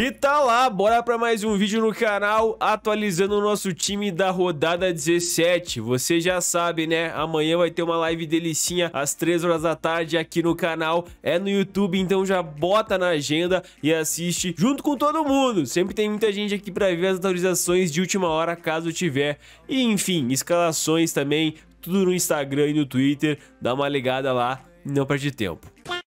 E tá lá, bora pra mais um vídeo no canal atualizando o nosso time da rodada 17. Você já sabe, né? Amanhã vai ter uma live delicinha às 3 horas da tarde aqui no canal. É no YouTube, então já bota na agenda e assiste junto com todo mundo. Sempre tem muita gente aqui pra ver as atualizações de última hora, caso tiver. E enfim, escalações também, tudo no Instagram e no Twitter. Dá uma ligada lá, não perde tempo.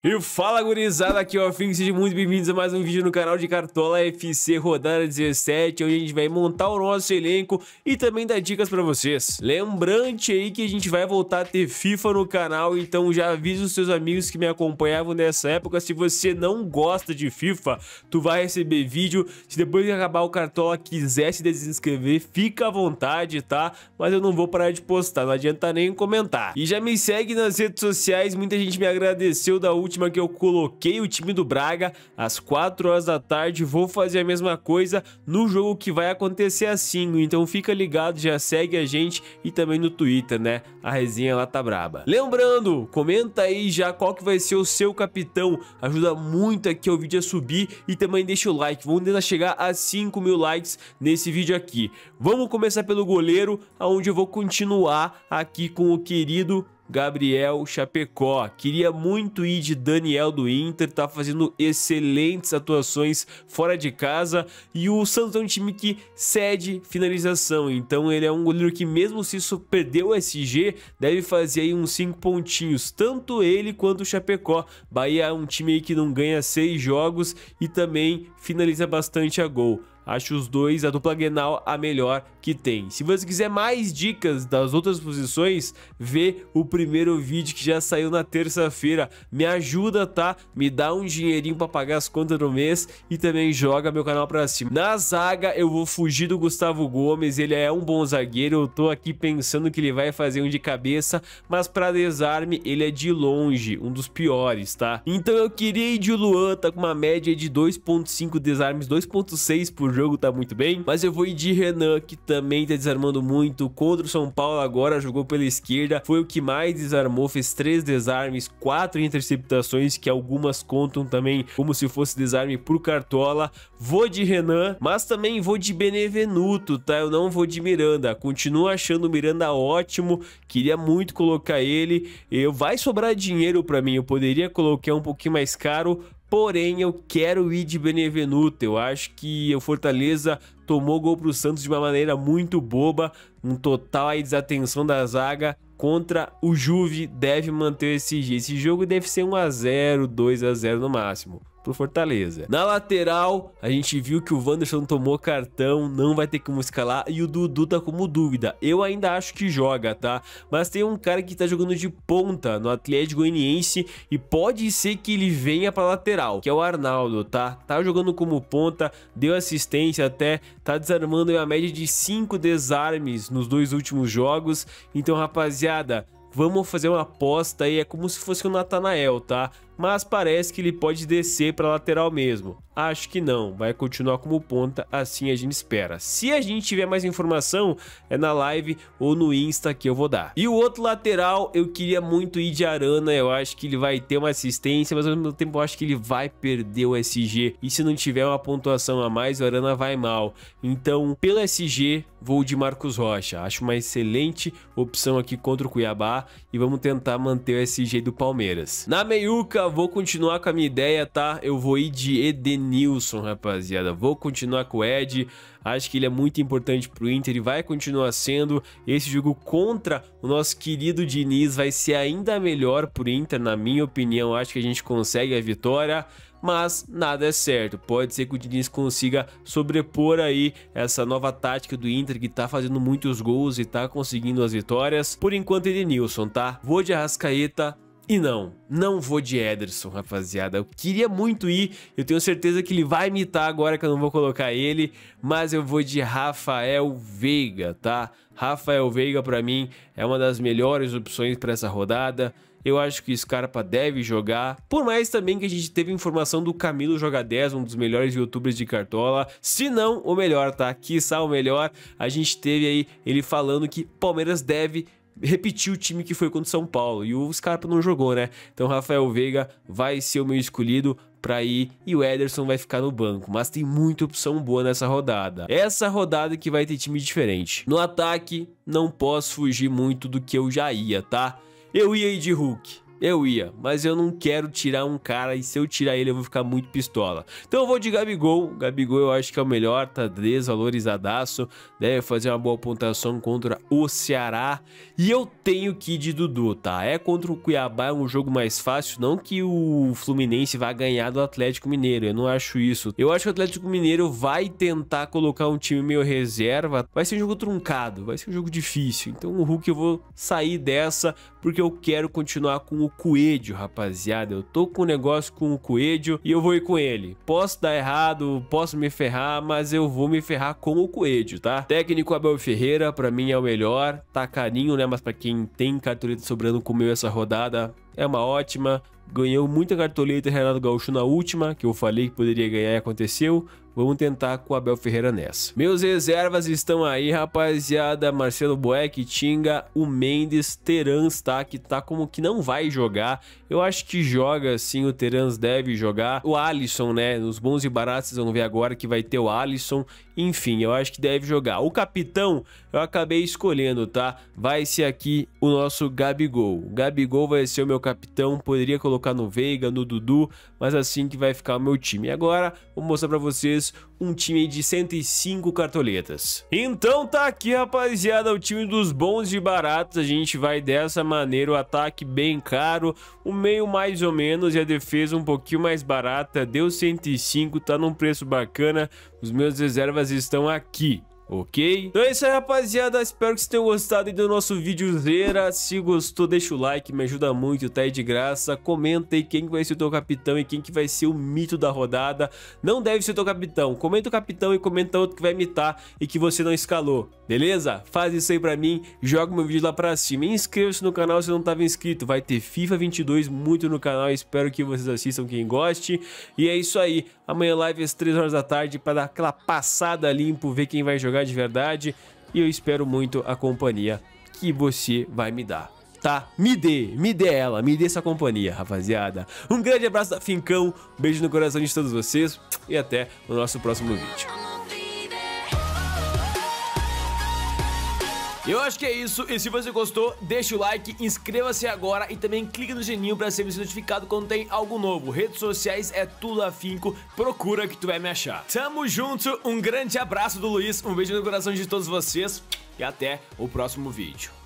E fala gurizada, aqui é o Afim, sejam muito bem-vindos a mais um vídeo no canal de Cartola FC Rodada 17, onde a gente vai montar o nosso elenco e também dar dicas pra vocês. Lembrante aí que a gente vai voltar a ter FIFA no canal, então já avisa os seus amigos que me acompanhavam nessa época, se você não gosta de FIFA, tu vai receber vídeo, se depois que acabar o Cartola quiser se desinscrever, fica à vontade, tá? Mas eu não vou parar de postar, não adianta nem comentar. E já me segue nas redes sociais, muita gente me agradeceu da última última que eu coloquei o time do Braga, às 4 horas da tarde, vou fazer a mesma coisa no jogo que vai acontecer assim Então fica ligado, já segue a gente e também no Twitter, né? A resenha lá tá braba. Lembrando, comenta aí já qual que vai ser o seu capitão. Ajuda muito aqui o vídeo a subir e também deixa o like. Vamos tentar chegar a 5 mil likes nesse vídeo aqui. Vamos começar pelo goleiro, onde eu vou continuar aqui com o querido Gabriel Chapecó. Queria muito ir de Daniel do Inter, tá fazendo excelentes atuações fora de casa e o Santos é um time que cede finalização, então ele é um goleiro que mesmo se isso perdeu o SG, deve fazer aí uns 5 pontinhos, tanto ele quanto o Chapecó. Bahia é um time que não ganha 6 jogos e também finaliza bastante a gol. Acho os dois, a dupla Grenal, a melhor que tem. Se você quiser mais dicas das outras posições, vê o primeiro vídeo que já saiu na terça-feira. Me ajuda, tá? Me dá um dinheirinho pra pagar as contas do mês e também joga meu canal pra cima. Na zaga, eu vou fugir do Gustavo Gomes, ele é um bom zagueiro, eu tô aqui pensando que ele vai fazer um de cabeça, mas pra desarme, ele é de longe, um dos piores, tá? Então eu queria ir de Luan, tá com uma média de 2.5 desarmes, 2.6 por jogo tá muito bem. Mas eu vou ir de Renan, que também tá desarmando muito. Contra o São Paulo agora, jogou pela esquerda. Foi o que mais desarmou, fez três desarmes, quatro interceptações, que algumas contam também como se fosse desarme pro Cartola. Vou de Renan, mas também vou de Benevenuto, tá? Eu não vou de Miranda. Continuo achando o Miranda ótimo, queria muito colocar ele. Eu, vai sobrar dinheiro para mim, eu poderia colocar um pouquinho mais caro, Porém, eu quero ir de Benevenuto. Eu acho que o Fortaleza tomou gol para o Santos de uma maneira muito boba, um total aí desatenção da zaga contra o Juve deve manter esse, esse jogo deve ser 1 a 0, 2 a 0 no máximo pro Fortaleza. Na lateral, a gente viu que o Wanderson tomou cartão, não vai ter como escalar e o Dudu tá como dúvida. Eu ainda acho que joga, tá? Mas tem um cara que tá jogando de ponta no Atlético Goianiense e pode ser que ele venha pra lateral, que é o Arnaldo, tá? Tá jogando como ponta, deu assistência até, tá desarmando em uma média de 5 desarmes nos dois últimos jogos. Então, rapaziada, vamos fazer uma aposta aí, é como se fosse o Natanael, tá? mas parece que ele pode descer para lateral mesmo. Acho que não, vai continuar como ponta, assim a gente espera. Se a gente tiver mais informação, é na live ou no Insta que eu vou dar. E o outro lateral, eu queria muito ir de Arana, eu acho que ele vai ter uma assistência, mas ao mesmo tempo eu acho que ele vai perder o SG. E se não tiver uma pontuação a mais, o Arana vai mal. Então, pelo SG, vou de Marcos Rocha. Acho uma excelente opção aqui contra o Cuiabá e vamos tentar manter o SG do Palmeiras. Na meiuca, vou continuar com a minha ideia, tá? Eu vou ir de Eden Nilson, rapaziada. Vou continuar com o Ed, acho que ele é muito importante pro Inter e vai continuar sendo. Esse jogo contra o nosso querido Diniz vai ser ainda melhor pro Inter, na minha opinião. Acho que a gente consegue a vitória mas nada é certo. Pode ser que o Diniz consiga sobrepor aí essa nova tática do Inter que tá fazendo muitos gols e tá conseguindo as vitórias. Por enquanto, Nilson tá? Vou de Arrascaeta, e não, não vou de Ederson, rapaziada. Eu queria muito ir, eu tenho certeza que ele vai imitar agora que eu não vou colocar ele, mas eu vou de Rafael Veiga, tá? Rafael Veiga para mim é uma das melhores opções para essa rodada. Eu acho que Scarpa deve jogar. Por mais também que a gente teve informação do Camilo Joga 10, um dos melhores youtubers de cartola. Se não, o melhor, tá? Quiçá o melhor. A gente teve aí ele falando que Palmeiras deve repetiu o time que foi contra o São Paulo. E o Scarpa não jogou, né? Então Rafael Veiga vai ser o meu escolhido para ir e o Ederson vai ficar no banco, mas tem muita opção boa nessa rodada. Essa rodada que vai ter time diferente. No ataque, não posso fugir muito do que eu já ia, tá? Eu ia ir de Hulk, eu ia, mas eu não quero tirar um cara e se eu tirar ele eu vou ficar muito pistola. Então eu vou de Gabigol. Gabigol eu acho que é o melhor, tá desvalorizadaço. Deve né? fazer uma boa pontuação contra o Ceará. E eu tenho que ir de Dudu, tá? É contra o Cuiabá, é um jogo mais fácil. Não que o Fluminense vá ganhar do Atlético Mineiro, eu não acho isso. Eu acho que o Atlético Mineiro vai tentar colocar um time meio reserva. Vai ser um jogo truncado, vai ser um jogo difícil. Então o Hulk eu vou sair dessa, porque eu quero continuar com o Coelho, rapaziada. Eu tô com um negócio com o Coelho e eu vou ir com ele. Posso dar errado, posso me ferrar, mas eu vou me ferrar com o Coelho, tá? Técnico Abel Ferreira, pra mim é o melhor. Tá carinho, né? Mas pra quem tem cartoleta sobrando, comeu essa rodada, é uma ótima. Ganhou muita cartoleta Renato Gaúcho na última, que eu falei que poderia ganhar e aconteceu. Vamos tentar com o Abel Ferreira nessa. Meus reservas estão aí, rapaziada. Marcelo Boeck, Tinga, o Mendes, Terans, tá? Que tá como que não vai jogar. Eu acho que joga, sim, o Terans deve jogar. O Alisson, né? Nos bons e baratos, vocês vão ver agora que vai ter o Alisson. Enfim, eu acho que deve jogar. O capitão, eu acabei escolhendo, tá? Vai ser aqui o nosso Gabigol. O Gabigol vai ser o meu capitão, poderia colocar no Veiga, no Dudu, mas assim que vai ficar o meu time. E agora vou mostrar para vocês um time de 105 cartoletas. Então tá aqui, rapaziada, o time dos bons e baratos. A gente vai dessa maneira, o ataque bem caro, o meio mais ou menos e a defesa um pouquinho mais barata. Deu 105, tá num preço bacana. Os meus reservas estão aqui ok? Então é isso aí, rapaziada. Espero que vocês tenham gostado do nosso Zera. Se gostou, deixa o like, me ajuda muito, tá? aí de graça. Comenta aí quem vai ser o teu capitão e quem que vai ser o mito da rodada. Não deve ser o teu capitão. Comenta o capitão e comenta outro que vai imitar e que você não escalou, beleza? Faz isso aí pra mim, joga meu vídeo lá pra cima. Inscreva-se no canal se não tava inscrito. Vai ter FIFA 22 muito no canal. Espero que vocês assistam, quem goste. E é isso aí. Amanhã live às 3 horas da tarde pra dar aquela passada limpo, ver quem vai jogar jogar é de verdade e eu espero muito a companhia que você vai me dar. Tá? Me dê, me dê ela, me dê essa companhia, rapaziada. Um grande abraço da Fincão, beijo no coração de todos vocês e até o nosso próximo vídeo. Eu acho que é isso, e se você gostou, deixa o like, inscreva-se agora e também clica no sininho pra ser notificado quando tem algo novo. Redes sociais é tudo afinco, procura que tu vai me achar. Tamo junto, um grande abraço do Luiz, um beijo no coração de todos vocês e até o próximo vídeo.